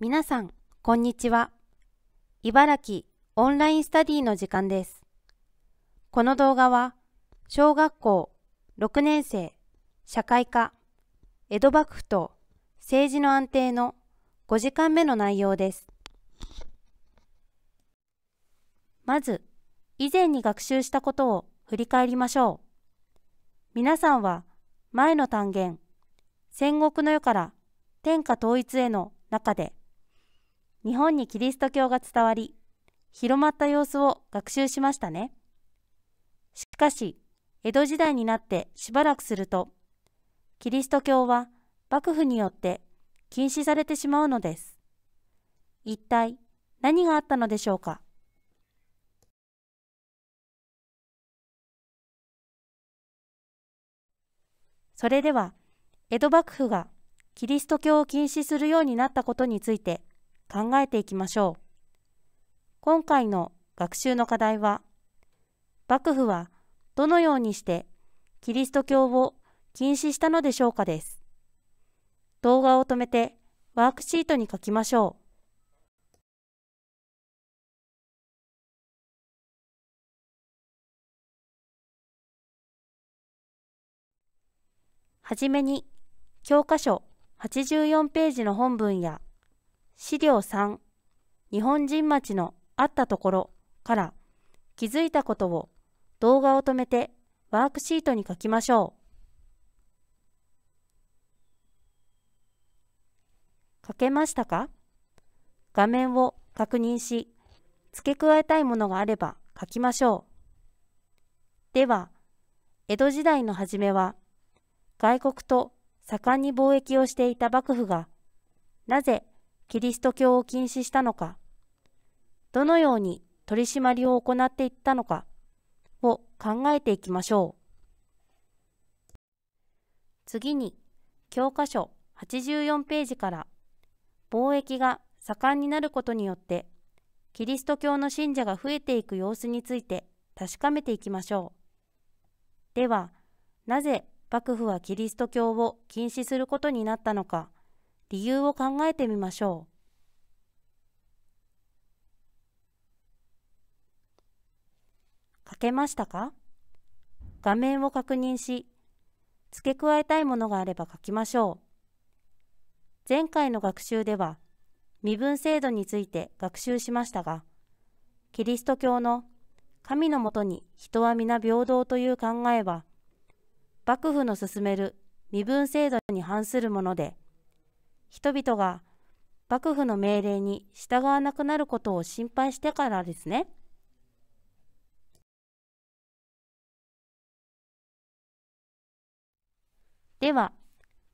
皆さん、こんにちは。茨城オンラインスタディの時間です。この動画は、小学校6年生社会科江戸幕府と政治の安定の5時間目の内容です。まず、以前に学習したことを振り返りましょう。皆さんは、前の単元、戦国の世から天下統一への中で、日本にキリスト教が伝わり、広まった様子を学習しましたね。しかし、江戸時代になってしばらくすると、キリスト教は幕府によって禁止されてしまうのです。一体何があったのでしょうかそれでは、江戸幕府がキリスト教を禁止するようになったことについて考えていきましょう。今回の学習の課題は、幕府はどのようにしてキリスト教を禁止したのでしょうかです。動画を止めてワークシートに書きましょう。はじめに、教科書84ページの本文や資料3日本人町のあったところから気づいたことを動画を止めてワークシートに書きましょう。書けましたか画面を確認し付け加えたいものがあれば書きましょう。では江戸時代の初めは外国と盛んに貿易をしていた幕府がなぜキリスト教を禁止したのか、どのように取り締まりを行っていったのかを考えていきましょう。次に、教科書84ページから貿易が盛んになることによってキリスト教の信者が増えていく様子について確かめていきましょう。では、なぜ幕府はキリスト教を禁止することになったのか、理由を考えてみましょう。書けましたか画面を確認し、付け加えたいものがあれば書きましょう。前回の学習では、身分制度について学習しましたが、キリスト教の神のもとに人は皆平等という考えは、幕府の進める身分制度に反するもので、人々が幕府の命令に従わなくなることを心配してからですね。では、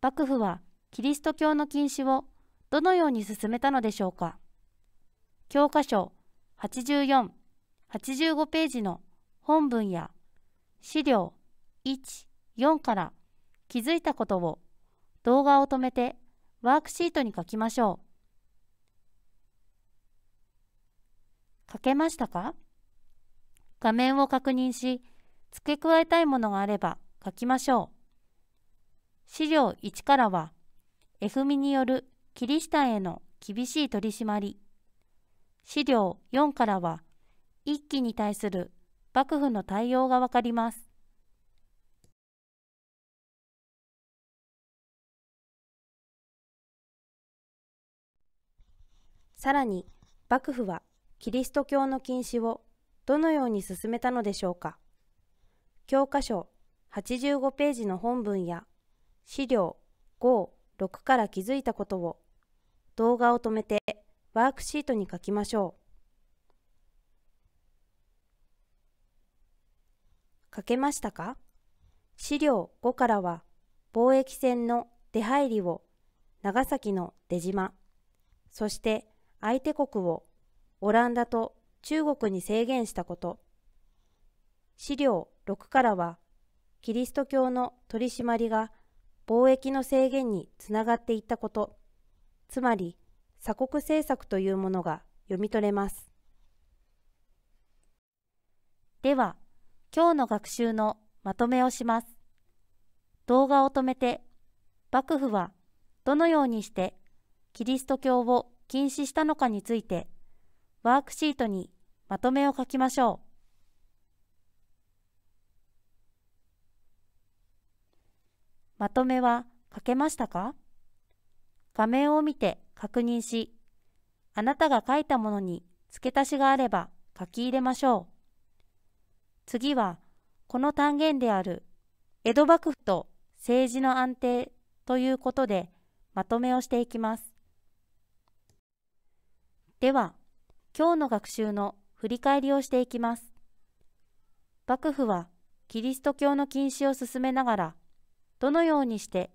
幕府はキリスト教の禁止をどのように進めたのでしょうか。教科書84、85ページの本文や資料1、4から気づいたことを動画を止めてワークシートに書きましょう。書けましたか画面を確認し、付け加えたいものがあれば書きましょう。資料1からは、F ミによるキリシタンへの厳しい取り締まり。資料4からは、一揆に対する幕府の対応がわかります。さらに幕府はキリスト教の禁止をどのように進めたのでしょうか教科書85ページの本文や資料56から気づいたことを動画を止めてワークシートに書きましょう。書けましたか資料5からは貿易船の出入りを長崎の出島そして相手国をオランダと中国に制限したこと。資料6からは、キリスト教の取り締まりが貿易の制限につながっていったこと、つまり鎖国政策というものが読み取れます。では、今日の学習のまとめをします。動画を止めて、幕府はどのようにしてキリスト教を禁止したのかについて、ワークシートにまとめを書きましょう。まとめは書けましたか画面を見て確認し、あなたが書いたものに付け足しがあれば書き入れましょう。次は、この単元である江戸幕府と政治の安定ということでまとめをしていきます。では、今日の学習の振り返りをしていきます。幕府はキリスト教の禁止を進めながら、どのようにして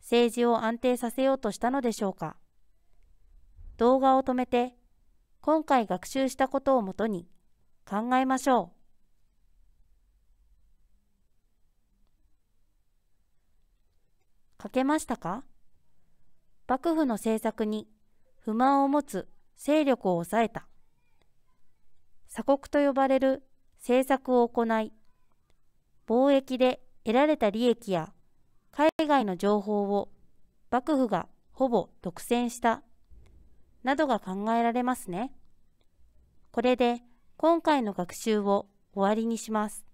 政治を安定させようとしたのでしょうか。動画を止めて、今回学習したことをもとに考えましょう。書けましたか幕府の政策に不満を持つ勢力を抑えた。鎖国と呼ばれる政策を行い、貿易で得られた利益や海外の情報を幕府がほぼ独占したなどが考えられますね。これで今回の学習を終わりにします。